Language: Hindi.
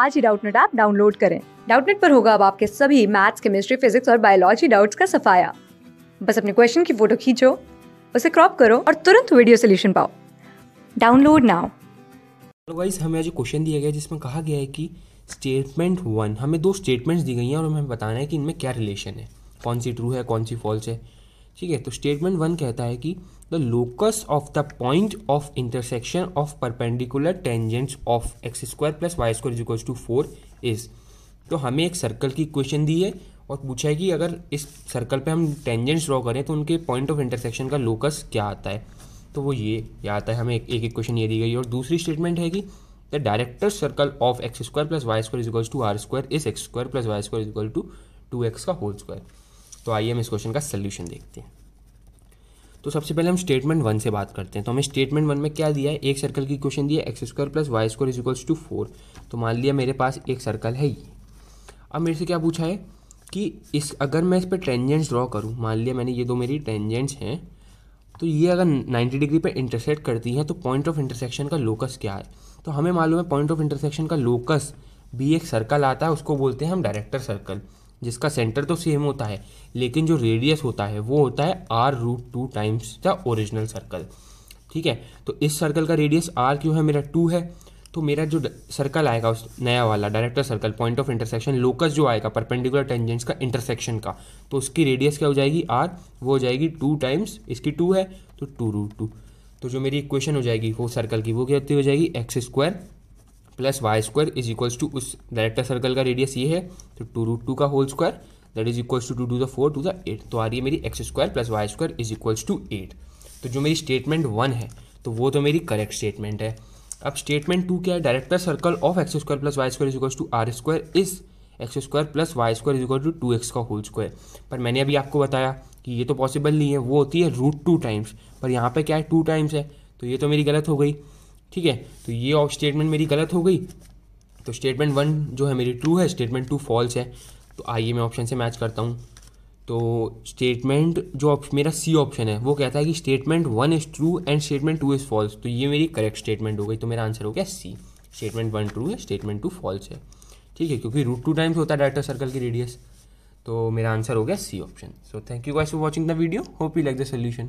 आज ही डाउटनेट ऐप डाउनलोड करें डाउटनेट पर होगा अब आपके सभी मैथ्स केमिस्ट्री फिजिक्स और बायोलॉजी डाउट्स का सफाया बस अपने क्वेश्चन की फोटो खींचो उसे क्रॉप करो और तुरंत वीडियो सोल्यूशन पाओ डाउनलोड नाउ अदरवाइज हमें आज क्वेश्चन दिया गया जिसमें कहा गया है कि स्टेटमेंट वन हमें दो स्टेटमेंट्स दी गई हैं और हमें बताना है कि इनमें क्या रिलेशन है कौन सी ट्रू है कौन सी फॉल्स है ठीक है तो स्टेटमेंट वन कहता है कि the locus of the point of intersection of perpendicular tangents of x square plus y square equals to four is तो हमें एक सर्कल की क्वेश्चन दी है और पूछा है कि अगर इस सर्कल पे हम टेंजेंट्स ड्रॉ करें तो उनके पॉइंट ऑफ इंटरसेक्शन का लोकस क्या आता है तो वो ये या आता है हमें एक एक क्वेश्चन ये दी गई और दूसरी स्टेटमेंट है कि the director circle of x square plus y square equals to r square is x square plus y square equal to two x का होल स्क्वायर तो आइए हम इस क्वेश्चन का सल्यूशन देखते हैं तो सबसे पहले हम स्टेटमेंट वन से बात करते हैं तो हमें स्टेटमेंट वन में क्या दिया है एक सर्कल की क्वेश्चन दिया x square plus y square is equals to four तो मान लिया मेरे पास एक सर्कल है ये अब मेरे से क्या पूछा है कि इस अगर मैं इस पर टेंजेंट्स ड्रॉ करूँ मान लिया मैंने ये दो मेरी टेंजेंट्स हैं तो ये अगर नाइन्टी डिग्री पर इंटरसेक्ट करती हैं तो पॉइंट ऑफ इंटरसेक्शन का लोकस क्या है तो हमें मालूम है पॉइंट ऑफ इंटरसेक्शन का लोकस भी एक सर्कल आता है उसको बोलते हैं हम डायरेक्टर सर्कल जिसका सेंटर तो सेम होता है लेकिन जो रेडियस होता है वो होता है r root two times the original circle ठीक है तो इस सर्कल का रेडियस आर क्यों है मेरा टू है तो मेरा जो सर्कल आएगा उस नया वाला director circle point of intersection locus जो आएगा परपेंडिकुलर टेंजेंट्स का इंटरसेक्शन का तो उसकी रेडियस क्या हो जाएगी आर वो हो जाएगी टू टाइम्स इसकी टू है तो टू रूट टू तो जो मेरी इक्वेशन हो जाएगी वो सर्कल की वो क्या होती हो जाएगी x square plus y square is equals to उस डायरेक्टर सर्कल का रेडियस ये है तो टू रूट टू का whole square that is equals to two to the four to the eight तो आ रही है मेरी x square plus y square is equals to eight तो जो मेरी स्टेटमेंट वन है तो वो तो मेरी करेक्ट स्टेटमेंट है अब स्टेटमेंट टू क्या है director circle of x square plus y square is equals to r square is x square plus y square is equal to two x का होल स्क्वायर पर मैंने अभी आपको बताया कि ये तो पॉसिबल नहीं है वो होती है रूट टू टाइम्स पर यहाँ पे क्या है टू टाइम्स है तो ये तो मेरी गलत हो गई ठीक है तो ये स्टेटमेंट मेरी गलत हो गई तो स्टेटमेंट वन जो है मेरी ट्रू है स्टेटमेंट टू फॉल्स है तो आइए मैं ऑप्शन से मैच करता हूँ तो स्टेटमेंट जो मेरा सी ऑप्शन है वो कहता है कि statement one is true and statement two is false तो ये मेरी करेक्ट स्टेटमेंट हो गई तो मेरा आंसर हो गया सी स्टेटमेंट वन ट्रू है स्टेटमेंट टू फॉल्स है ठीक है क्योंकि रूट टू टाइम्स होता है डायरेक्टर सर्कल की रेडियस तो मेरा आंसर हो गया C option so thank you guys for watching the video hope you like the solution